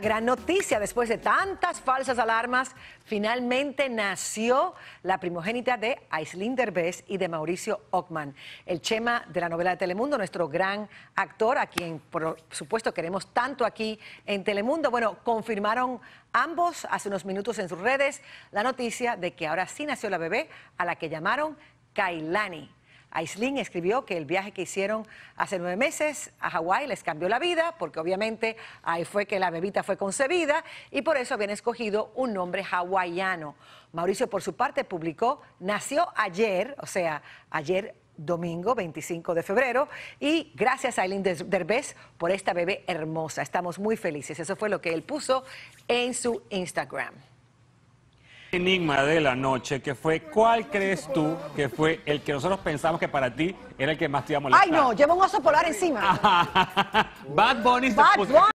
gran noticia. Después de tantas falsas alarmas, finalmente nació la primogénita de Aislinn Bess y de Mauricio Ockman. El Chema de la novela de Telemundo, nuestro gran actor, a quien por supuesto queremos tanto aquí en Telemundo. Bueno, confirmaron ambos hace unos minutos en sus redes la noticia de que ahora sí nació la bebé a la que llamaron Kailani. Aislin escribió que el viaje que hicieron hace nueve meses a Hawái les cambió la vida, porque obviamente ahí fue que la bebita fue concebida y por eso habían escogido un nombre hawaiano. Mauricio, por su parte, publicó, nació ayer, o sea, ayer domingo 25 de febrero. Y gracias a Aileen Derbez por esta bebé hermosa. Estamos muy felices. Eso fue lo que él puso en su Instagram enigma de la noche, que fue ¿cuál crees tú que fue el que nosotros pensamos que para ti era el que más te iba a molestar? Ay, no, lleva un oso polar encima. Bad Bunny